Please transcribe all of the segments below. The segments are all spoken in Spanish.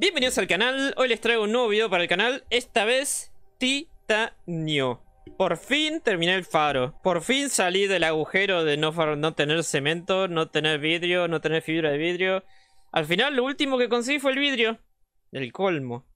Bienvenidos al canal, hoy les traigo un nuevo video para el canal, esta vez titanio. Por fin terminé el faro, por fin salí del agujero de no, tener cemento, no tener vidrio, no tener fibra de vidrio. Al final lo último que conseguí fue el vidrio, el colmo.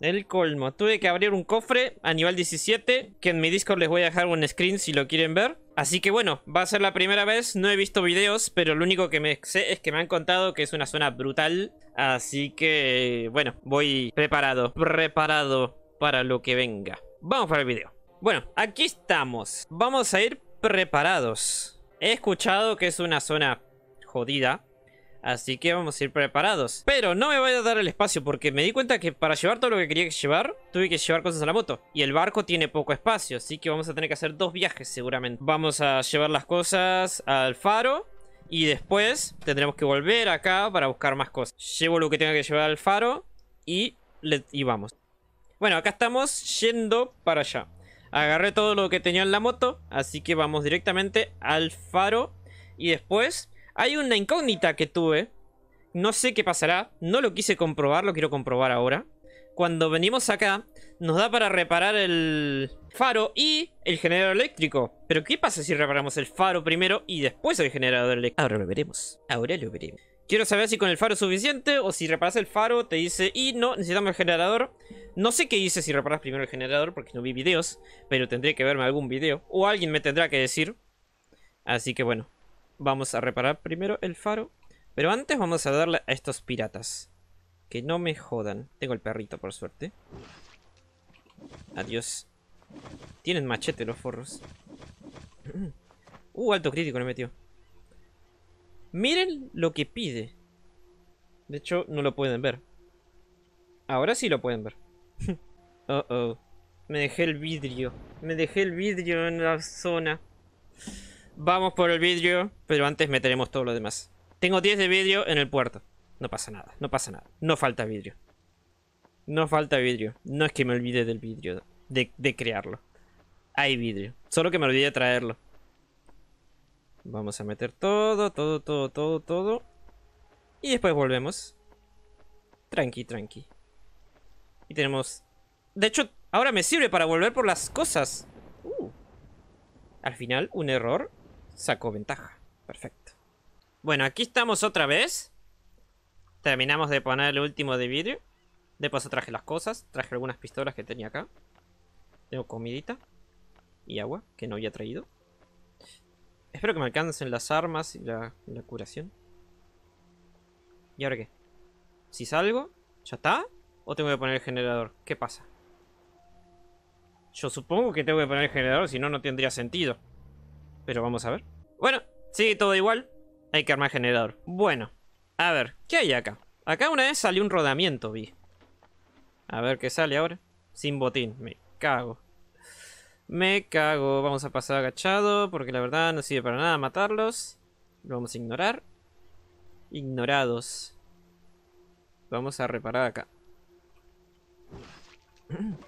El colmo. Tuve que abrir un cofre a nivel 17, que en mi Discord les voy a dejar un screen si lo quieren ver. Así que bueno, va a ser la primera vez, no he visto videos, pero lo único que me sé es que me han contado que es una zona brutal. Así que bueno, voy preparado, preparado para lo que venga. Vamos para el video. Bueno, aquí estamos. Vamos a ir preparados. He escuchado que es una zona jodida. Así que vamos a ir preparados. Pero no me voy a dar el espacio porque me di cuenta que para llevar todo lo que quería llevar, tuve que llevar cosas a la moto. Y el barco tiene poco espacio, así que vamos a tener que hacer dos viajes seguramente. Vamos a llevar las cosas al faro. Y después tendremos que volver acá para buscar más cosas. Llevo lo que tenga que llevar al faro y, le, y vamos. Bueno, acá estamos yendo para allá. Agarré todo lo que tenía en la moto, así que vamos directamente al faro. Y después hay una incógnita que tuve. No sé qué pasará. No lo quise comprobar, lo quiero comprobar ahora. Cuando venimos acá, nos da para reparar el faro y el generador eléctrico. Pero ¿qué pasa si reparamos el faro primero y después el generador eléctrico? Ahora lo veremos. Ahora lo veremos. Quiero saber si con el faro es suficiente o si reparas el faro te dice y no, necesitamos el generador. No sé qué dice si reparas primero el generador porque no vi videos, pero tendré que verme algún video o alguien me tendrá que decir. Así que bueno, Vamos a reparar primero el faro. Pero antes vamos a darle a estos piratas. Que no me jodan. Tengo el perrito, por suerte. Adiós. Tienen machete los forros. Uh, alto crítico le metió. Miren lo que pide. De hecho, no lo pueden ver. Ahora sí lo pueden ver. oh, oh. Me dejé el vidrio. Me dejé el vidrio en la zona. Vamos por el vidrio, pero antes meteremos todo lo demás. Tengo 10 de vidrio en el puerto. No pasa nada, no pasa nada. No falta vidrio. No falta vidrio. No es que me olvide del vidrio, de, crearlo. Hay vidrio. Solo que me olvidé de traerlo. Vamos a meter todo, todo, todo, todo, todo. Y después volvemos. Tranqui, tranqui. Y tenemos... De hecho, ahora me sirve para volver por las cosas. Uh. Al final, un error Sacó ventaja. Perfecto. Bueno, aquí estamos otra vez. Terminamos de poner el último de vidrio. De paso traje las cosas. Traje algunas pistolas que tenía acá. Tengo comidita. Y agua, que no había traído. Espero que me alcancen las armas y la, la curación. ¿Y ahora qué? Si salgo, ¿ya está? ¿O tengo que poner el generador? ¿Qué pasa? Yo supongo que tengo que poner el generador, si no, no tendría sentido pero vamos a ver. Bueno, sigue todo igual. Hay que armar generador. Bueno, a ver, ¿qué hay acá? Acá una vez salió un rodamiento, vi. A ver qué sale ahora. Sin botín, me cago. Me cago. Vamos a pasar agachado, porque la verdad no sirve para nada matarlos. Lo vamos a ignorar. Ignorados. Vamos a reparar acá.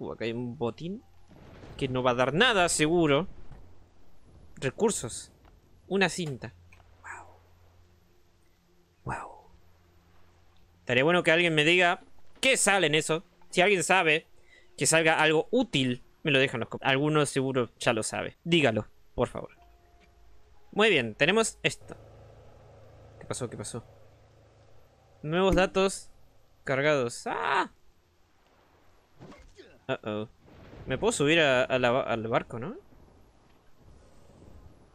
Uh, acá hay un botín. Que no va a dar nada, seguro. Recursos. Una cinta. Wow. Wow. Estaría bueno que alguien me diga qué sale en eso. Si alguien sabe que salga algo útil, me lo dejan los comentarios. Alguno seguro ya lo sabe. Dígalo, por favor. Muy bien, tenemos esto. ¿Qué pasó? ¿Qué pasó? Nuevos datos cargados. ¡Ah! Uh oh. Me puedo subir al barco, ¿no?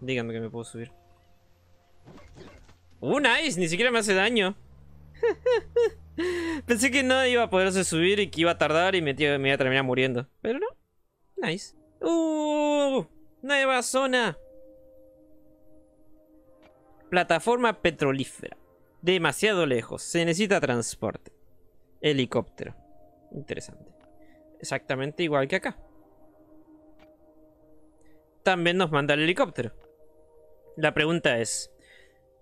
Díganme que me puedo subir. ¡Uh, nice! Ni siquiera me hace daño. Pensé que no iba a poderse subir y que iba a tardar y me, me iba a terminar muriendo. Pero no. Nice. ¡Uh! Nueva zona. Plataforma petrolífera. Demasiado lejos. Se necesita transporte. Helicóptero. Interesante. Exactamente igual que acá. También nos manda el helicóptero. La pregunta es,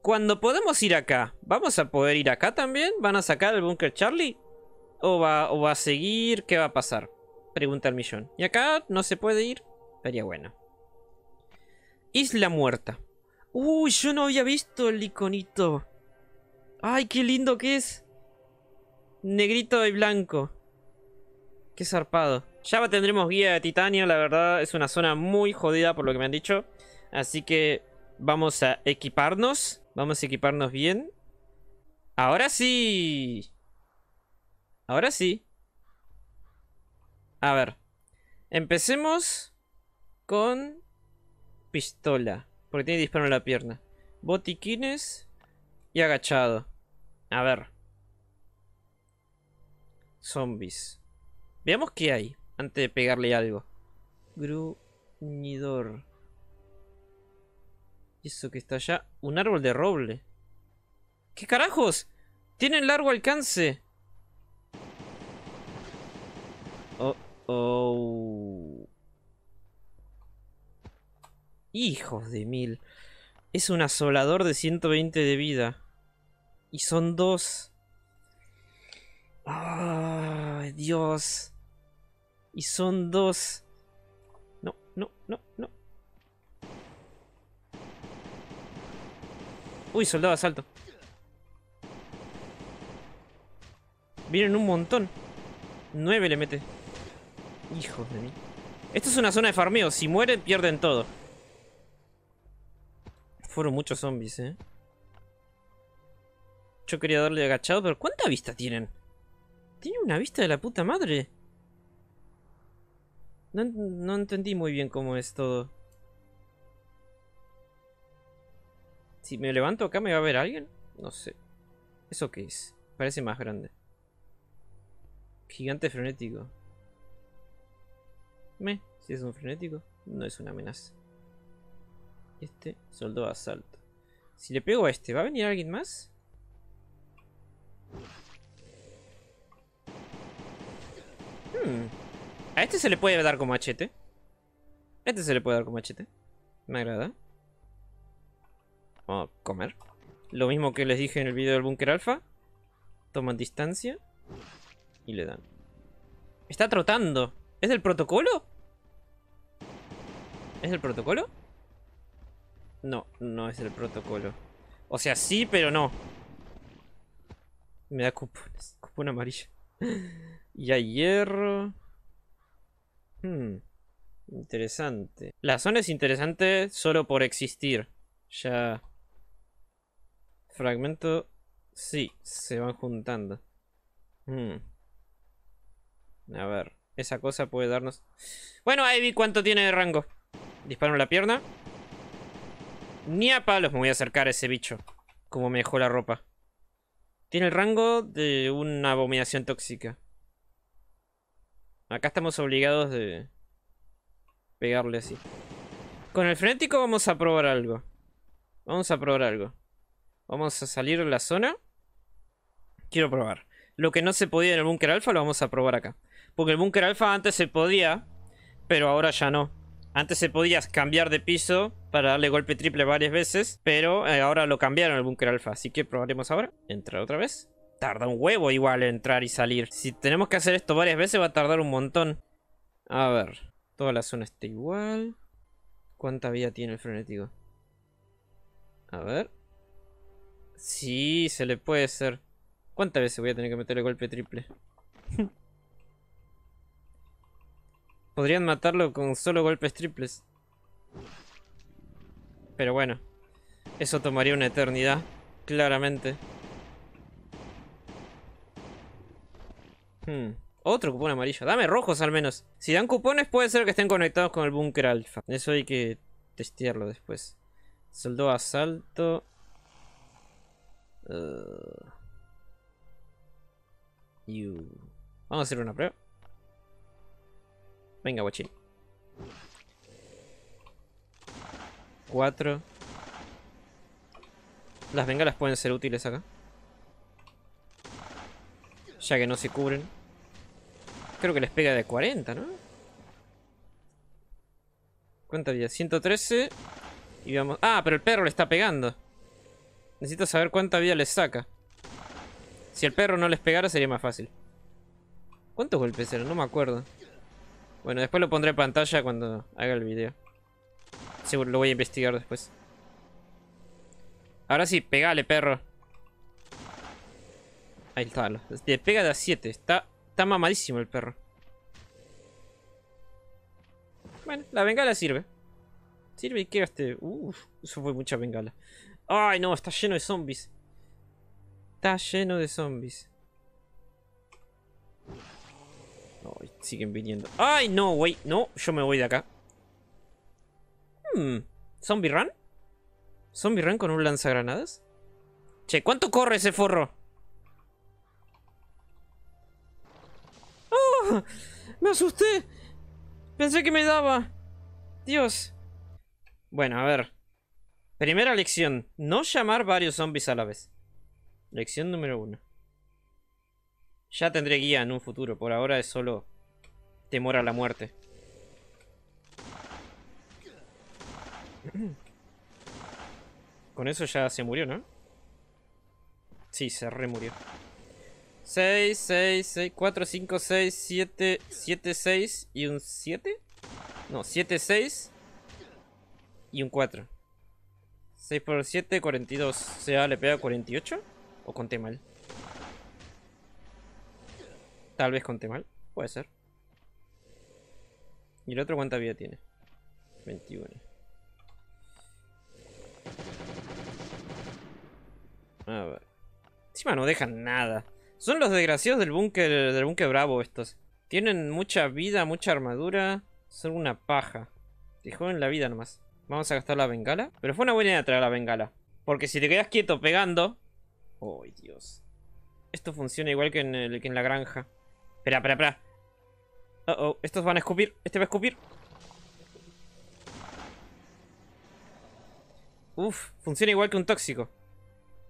¿cuándo podemos ir acá, ¿vamos a poder ir acá también? ¿Van a sacar el búnker Charlie? ¿O va, ¿O va a seguir? ¿Qué va a pasar? Pregunta el millón. ¿Y acá no se puede ir? Sería bueno. Isla Muerta. Uy, yo no había visto el iconito. Ay, qué lindo que es. Negrito y blanco. Qué zarpado. Ya tendremos guía de titanio, la verdad es una zona muy jodida por lo que me han dicho. Así que vamos a equiparnos. Vamos a equiparnos bien. Ahora sí. Ahora sí. A ver. Empecemos con pistola. Porque tiene disparo en la pierna. Botiquines y agachado. A ver. Zombies. Veamos qué hay antes de pegarle algo. Gruñidor. Eso que está allá. Un árbol de roble. ¿Qué carajos? Tienen largo alcance. Oh, oh. Hijos de mil. Es un asolador de 120 de vida. Y son dos. ¡Ay, Dios! Y son dos. No, no, no, no. Uy, soldado asalto. Vienen un montón. Nueve le mete. hijo de mí. Esto es una zona de farmeo. Si mueren, pierden todo. Fueron muchos zombies, eh. Yo quería darle agachado, pero ¿cuánta vista tienen? Tiene una vista de la puta madre. No, entendí muy bien cómo es todo. Si me levanto acá, ¿me va a ver alguien? No sé. ¿Eso qué es? Parece más grande. Gigante frenético. Me, si es un frenético, no es una amenaza. Este, soldado asalto. Si le pego a este, ¿va a venir alguien más? Hmm. A este se le puede dar como machete. A este se le puede dar como machete. Me agrada. Vamos a comer. Lo mismo que les dije en el video del búnker alfa. Toman distancia. Y le dan. Está trotando. ¿Es el protocolo? ¿Es el protocolo? No, no es el protocolo. O sea, sí, pero no. Me da cupones. Cupón amarillo. y hay hierro. Hmm. Interesante. La zona es interesante solo por existir. Ya. Fragmento. Sí, se van juntando. Hmm. A ver. Esa cosa puede darnos. Bueno, ahí vi cuánto tiene de rango. Disparo la pierna. Ni a palos me voy a acercar a ese bicho. Como me dejó la ropa. Tiene el rango de una abominación tóxica. Acá estamos obligados de pegarle así. Con el frenético vamos a probar algo. Vamos a probar algo. Vamos a salir de la zona. Quiero probar. Lo que no se podía en el búnker alfa lo vamos a probar acá. Porque el búnker alfa antes se podía, pero ahora ya no. Antes se podía cambiar de piso para darle golpe triple varias veces, pero eh, ahora lo cambiaron el búnker alfa. Así que probaremos ahora. Entrar otra vez. Tarda un huevo igual entrar y salir. Si tenemos que hacer esto varias veces va a tardar un montón. A ver. Toda la zona está igual. ¿Cuánta vida tiene el frenético? A ver. Sí, se le puede hacer. ¿Cuántas veces voy a tener que meterle golpe triple? Podrían matarlo con solo golpes triples. Pero bueno. Eso tomaría una eternidad. Claramente. otro cupón amarillo. Dame rojos al menos. Si dan cupones puede ser que estén conectados con el búnker alfa. Eso hay que testearlo después. Soldó asalto. Uh. Vamos a hacer una prueba. Venga, guachín. Cuatro Las bengalas pueden ser útiles acá. Ya que no se cubren. Creo que les pega de 40, ¿no? Cuánta había? 113. Y vamos... Ah, pero el perro le está pegando. Necesito saber cuánta vida les saca. Si el perro no les pegara sería más fácil. ¿Cuántos golpes eran? No me acuerdo. Bueno, después lo pondré en pantalla cuando haga el video. Seguro lo voy a investigar después. Ahora sí, pegale, perro. Ahí está. Le pega de a 7. Está Está mamadísimo el perro. Bueno, la bengala sirve. Sirve y que este... Uf, eso fue mucha bengala. Ay, no, está lleno de zombies. Está lleno de zombies. Ay, siguen viniendo. Ay, no, güey. No, yo me voy de acá. Hmm. ¿Zombie Run? ¿Zombie Run con un lanzagranadas? Che, ¿cuánto corre ese forro? ¡Me asusté! Pensé que me daba. Dios. Bueno, a ver. Primera lección. No llamar varios zombies a la vez. Lección número uno. Ya tendré guía en un futuro. Por ahora es solo temor a la muerte. Con eso ya se murió, ¿no? Sí, se remurió. 6, 6, 6, 4, 5, 6, 7, 7, 6 y un 7. No, 7, 6 y un 4. 6 por 7, 42. O sea, le pega 48. ¿O conté mal? Tal vez conté mal. Puede ser. ¿Y el otro cuánta vida tiene? 21. A ver. Encima no dejan nada. Son los desgraciados del búnker del búnker bravo estos. Tienen mucha vida, mucha armadura. Son una paja. Te joden la vida nomás. Vamos a gastar la bengala. Pero fue una buena idea traer la bengala. Porque si te quedas quieto pegando... ¡Ay, oh, Dios! Esto funciona igual que en, la granja. Espera, espera, espera. oh, estos van a escupir. Este va a escupir. Uf, funciona igual que un tóxico.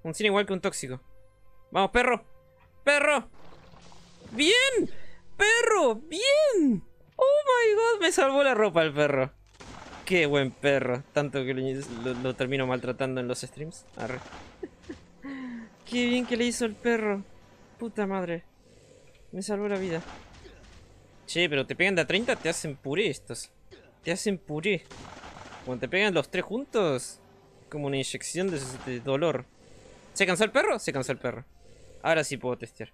Funciona igual que un tóxico. ¡Vamos, perro! perro. Bien, perro, bien. Oh my god, me salvó la ropa el perro. Qué buen perro. Tanto que lo, termino maltratando en los streams. Arre. Qué bien que le hizo el perro. Puta madre. Me salvó la vida. Che, pero te pegan de a 30, te hacen puré estos. Te hacen puré. Cuando te pegan los tres juntos, como una inyección de dolor. ¿Se cansó el perro? Se cansó el perro. Ahora sí puedo testear.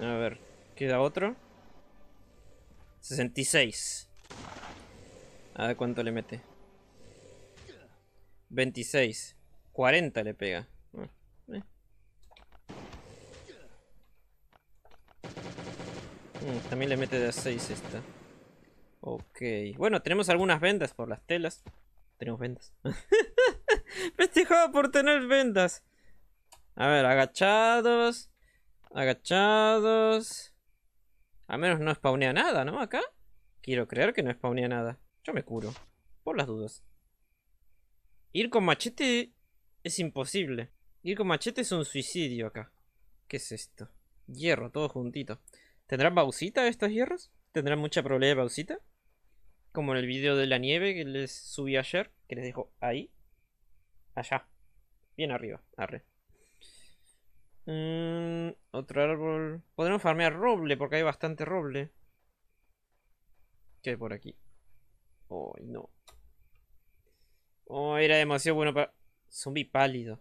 A ver, queda otro. 66. A ver cuánto le mete. 26. 40 le pega. Ah, eh. mm, también le mete de a 6 esta. Ok. Bueno, tenemos algunas vendas por las telas. Tenemos vendas. Festejado por tener vendas. A ver, agachados. Agachados. A menos no spawnea nada, ¿no? Acá. Quiero creer que no spawnea nada. Yo me curo. Por las dudas. Ir con machete es imposible. Ir con machete es un suicidio acá. ¿Qué es esto? Hierro, todo juntito. ¿Tendrán pausita estos hierros? ¿Tendrán mucha probabilidad de Como en el video de la nieve que les subí ayer, que les dejo ahí. Allá. Bien arriba, arriba. Mmm, otro árbol. Podemos farmear roble porque hay bastante roble. ¿Qué hay por aquí? Oh, no. Oh, era demasiado bueno para... Zombie pálido.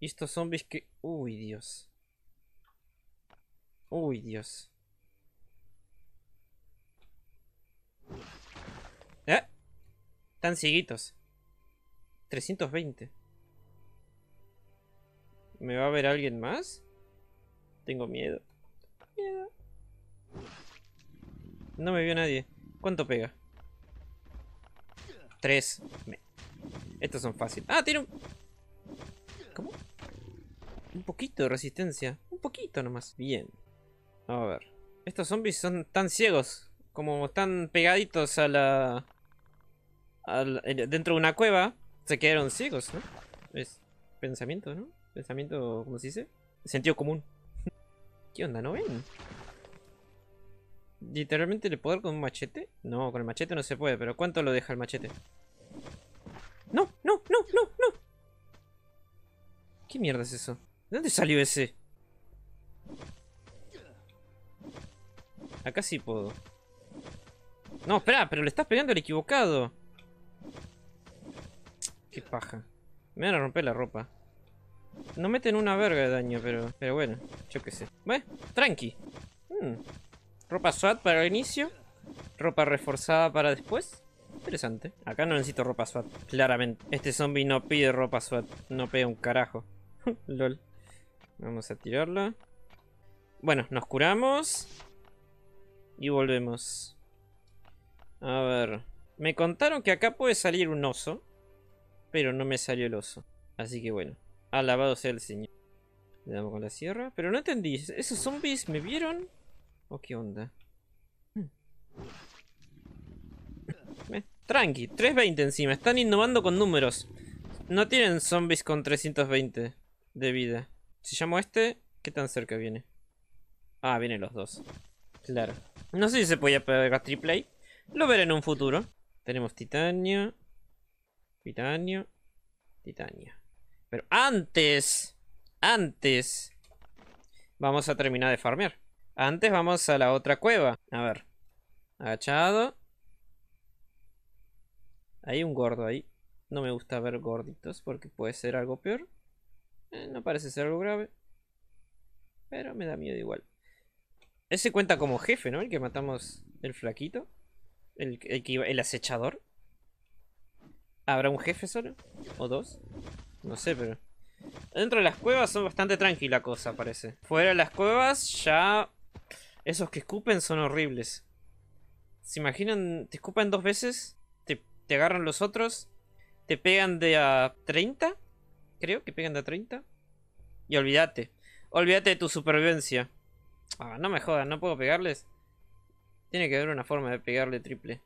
Y estos zombies que... Uy, Dios. Uy, Dios. ¿Eh? Están cieguitos. 320. ¿Me va a ver alguien más? Tengo miedo. No me vio nadie. ¿Cuánto pega? Tres. Estos son fáciles. ¡Ah, tiene un... ¿Cómo? Un poquito de resistencia. Un poquito nomás. Bien. A ver. Estos zombies son tan ciegos. Como están pegaditos a la... A la... dentro de una cueva. Se quedaron ciegos, ¿no? Es pensamiento, ¿no? Pensamiento, ¿cómo se dice? Sentido común. ¿Qué onda? ¿No ven? ¿Literalmente le puedo dar con un machete? No, con el machete no se puede, pero ¿cuánto lo deja el machete? ¡No! ¡No! ¡No! ¡No! ¡No! ¿Qué mierda es eso? ¿De dónde salió ese? Acá sí puedo. No, espera, pero le estás pegando al equivocado. Qué paja. Me van a romper la ropa. No meten una verga de daño, pero, pero bueno, yo qué sé. Bueno, tranqui. Mm. Ropa SWAT para el inicio. Ropa reforzada para después. Interesante. Acá no necesito ropa SWAT, claramente. Este zombie no pide ropa SWAT. No pega un carajo. LOL. Vamos a tirarla. Bueno, nos curamos. Y volvemos. A ver. Me contaron que acá puede salir un oso. Pero no me salió el oso. Así que bueno. Alabado ah, sea el Señor. Le damos con la sierra. Pero no entendí. ¿Esos zombies me vieron? ¿O qué onda? Hmm. Eh, tranqui, 320 encima. Están innovando con números. No tienen zombies con 320 de vida. Si llamo a este, ¿qué tan cerca viene? Ah, vienen los dos. Claro. No sé si se podía pegar triple play. Lo veré en un futuro. Tenemos titanio. Titanio. Titania. Pero antes, antes, vamos a terminar de farmear. Antes vamos a la otra cueva. A ver. Agachado. Hay un gordo ahí. No me gusta ver gorditos porque puede ser algo peor. Eh, no parece ser algo grave. Pero me da miedo igual. Ese cuenta como jefe, ¿no? El que matamos el flaquito. El, el acechador. ¿Habrá un jefe solo? ¿O dos? No sé, pero... Dentro de las cuevas son bastante tranquila cosa, parece. Fuera de las cuevas ya... Esos que escupen son horribles. ¿Se imaginan? Te escupen dos veces, te, agarran los otros, te pegan de a 30, creo que pegan de a 30. Y olvídate. Olvídate de tu supervivencia. Ah, no me jodan, no puedo pegarles. Tiene que haber una forma de pegarle triple.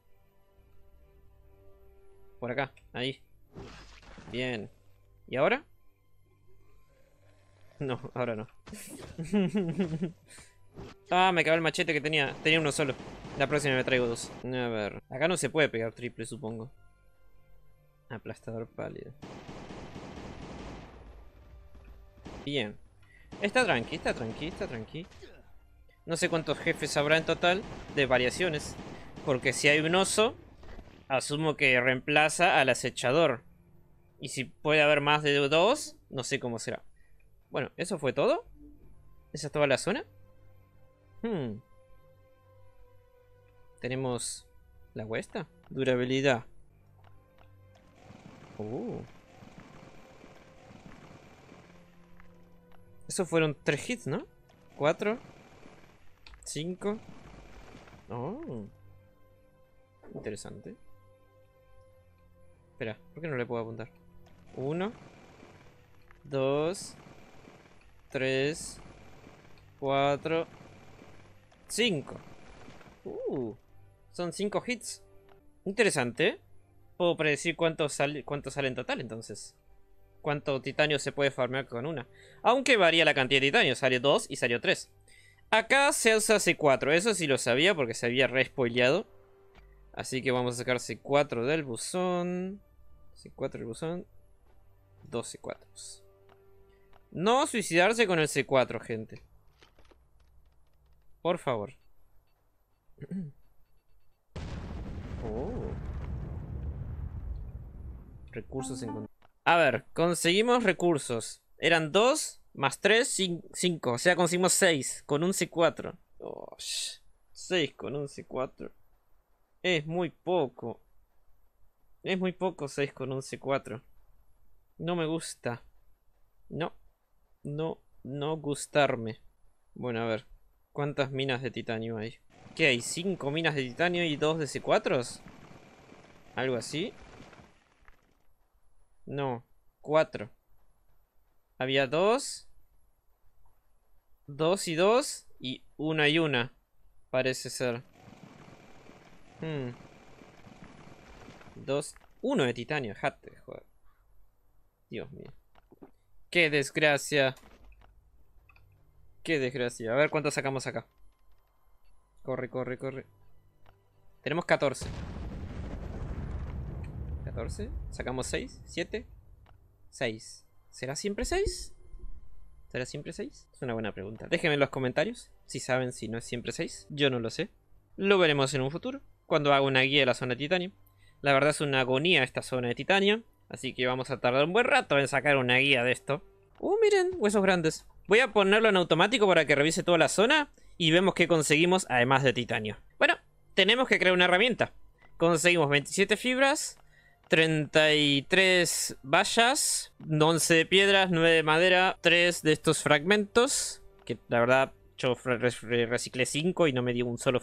Por acá, ahí. Bien. ¿Y ahora? No, ahora no. ah, me cagó el machete que tenía. Tenía uno solo. La próxima me traigo dos. A ver. Acá no se puede pegar triple, supongo. Aplastador pálido. Bien. Está tranqui, está tranqui, está tranqui. No sé cuántos jefes habrá en total de variaciones. Porque si hay un oso, asumo que reemplaza al acechador. Y si puede haber más de dos, no sé cómo será. Bueno, ¿eso fue todo? ¿Esa es toda la zona? Hmm. Tenemos la cuesta. Durabilidad. Uh. Eso fueron tres hits, ¿no? Cuatro. Cinco. Oh. Interesante. Espera, ¿por qué no le puedo apuntar? 1, 2, 3, 4, 5. Uh, son 5 hits. Interesante. Puedo predecir cuánto, sale, cuánto sale en total entonces. Cuánto titanio se puede farmear con una. Aunque varía la cantidad de titanio. Salió 2 y salió 3. Acá se usa C4. Eso sí lo sabía porque se había respoileado. Así que vamos a sacar C4 del buzón. C4 del buzón. Dos c 4 No suicidarse con el C4, gente. Por favor. Oh. Recursos encontrados. A ver, conseguimos recursos. Eran dos más tres, O sea, conseguimos seis con un C4. 6 con un C4. Es muy poco. Es muy poco 6 con un C4. No me gusta. No. No, no gustarme. Bueno, a ver. ¿Cuántas minas de titanio hay? ¿Qué hay? ¿Cinco minas de titanio y dos de C4s? ¿Algo así? No. Cuatro. Había dos. Dos y dos. Y una y una. Parece ser. Hmm. Dos. Uno de titanio. Jate, joder. Dios mío. Qué desgracia. Qué desgracia. A ver cuánto sacamos acá. Corre, corre, corre. Tenemos 14. 14. Sacamos 6, 7, 6. ¿Será siempre 6? ¿Será siempre 6? Es una buena pregunta. Déjenme en los comentarios si saben si no es siempre 6. Yo no lo sé. Lo veremos en un futuro, cuando haga una guía de la zona de titanio. La verdad es una agonía esta zona de titanio. Así que vamos a tardar un buen rato en sacar una guía de esto. Uh, miren, huesos grandes. Voy a ponerlo en automático para que revise toda la zona y vemos qué conseguimos además de titanio. Bueno, tenemos que crear una herramienta. Conseguimos 27 fibras, 33 vallas, 11 piedras, 9 de madera, 3 de estos fragmentos, que la verdad yo reciclé 5 y no me dio un solo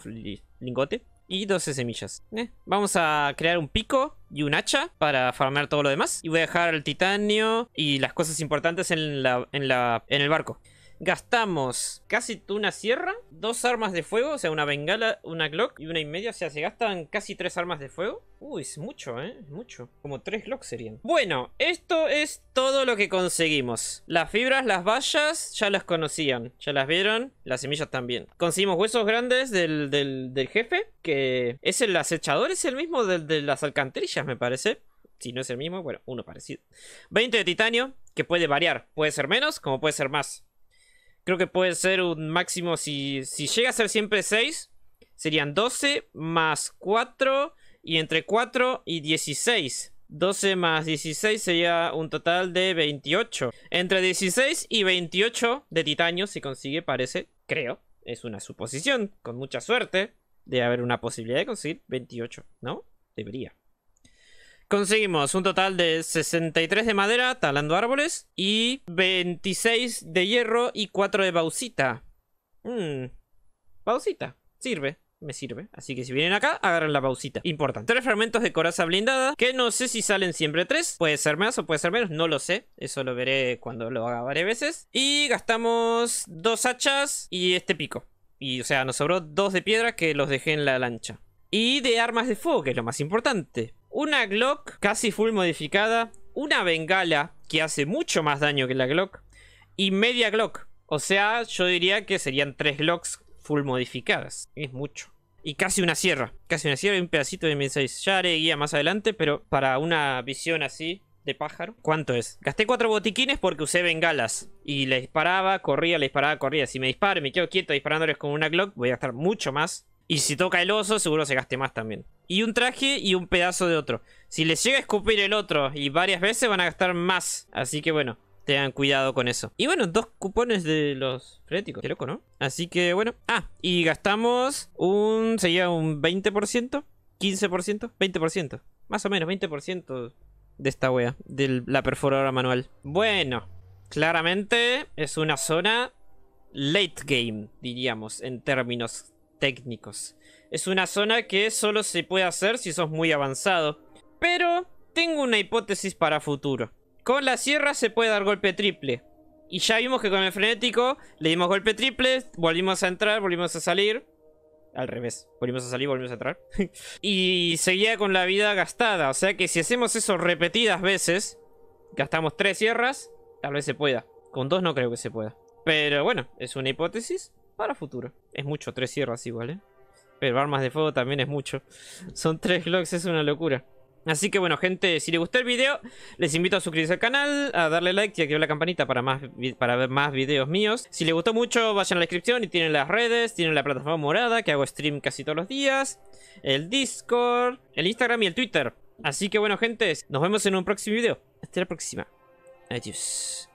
lingote y 12 semillas. Eh, vamos a crear un pico y un hacha para farmear todo lo demás. Y voy a dejar el titanio y las cosas importantes en, la, la, en el barco. Gastamos casi una sierra, dos armas de fuego, o sea, una bengala, una Glock y una y media. O sea, se gastan casi tres armas de fuego. Uy, es mucho, ¿eh? Mucho. Como tres glock serían. Bueno, esto es todo lo que conseguimos. Las fibras, las vallas, ya las conocían. Ya las vieron. Las semillas también. Conseguimos huesos grandes del, del, jefe, que es el acechador, es el mismo del, de las alcantarillas, me parece si no es el mismo, bueno, uno parecido. 20 de titanio, que puede variar. Puede ser menos, como puede ser más. Creo que puede ser un máximo, si, llega a ser siempre 6, serían 12 más 4 y entre 4 y 16. 12 más 16 sería un total de 28. Entre 16 y 28 de titanio Si consigue, parece, creo. Es una suposición, con mucha suerte, de haber una posibilidad de conseguir 28, ¿no? Debería. Conseguimos un total de 63 de madera talando árboles y 26 de hierro y 4 de bauxita. Mmm. Sirve me sirve. Así que si vienen acá, agarran la baucita Importante. Tres fragmentos de coraza blindada, que no sé si salen siempre tres. Puede ser más o puede ser menos, no lo sé. Eso lo veré cuando lo haga varias veces. Y gastamos dos hachas y este pico. Y o sea, nos sobró dos de piedra que los dejé en la lancha. Y de armas de fuego, que es lo más importante una Glock casi full modificada, una bengala que hace mucho más daño que la Glock y media Glock. O sea, yo diría que serían tres Glocks full modificadas. Es mucho. Y casi una sierra. Casi una sierra y un pedacito de M6. Ya haré guía más adelante, pero para una visión así de pájaro. ¿Cuánto es? Gasté cuatro botiquines porque usé bengalas. Y le disparaba, corría, le disparaba, corría. Si me disparo y me quedo quieto disparándoles con una Glock, voy a gastar mucho más y si toca el oso, seguro se gaste más también. Y un traje y un pedazo de otro. Si les llega a escupir el otro y varias veces van a gastar más. Así que bueno, tengan cuidado con eso. Y bueno, dos cupones de los frenéticos. Qué loco, ¿no? Así que bueno. Ah, y gastamos un... Sería un 20%, 15%, 20%. Más o menos, 20% de esta wea. De la perforadora manual. Bueno, claramente es una zona late game, diríamos, en términos es una zona que solo se puede hacer si sos muy avanzado. Pero tengo una hipótesis para futuro. Con la sierra se puede dar golpe triple. Y ya vimos que con el frenético le dimos golpe triple, volvimos a entrar, volvimos a salir. Al revés, volvimos a salir, volvimos a entrar. y seguía con la vida gastada. O sea que si hacemos eso repetidas veces, gastamos tres sierras, tal vez se pueda. Con dos no creo que se pueda. Pero bueno, es una hipótesis para futuro. Es mucho, tres sierras igual, ¿eh? Pero armas de fuego también es mucho. Son tres Glocks, es una locura. Así que bueno, gente, si les gustó el video, les invito a suscribirse al canal, a darle like y activar la campanita para, más, para ver más videos míos. Si les gustó mucho, vayan a la descripción y tienen las redes, tienen la plataforma morada, que hago stream casi todos los días, el Discord, el Instagram y el Twitter. Así que bueno, gente, nos vemos en un próximo video. Hasta la próxima. Adiós.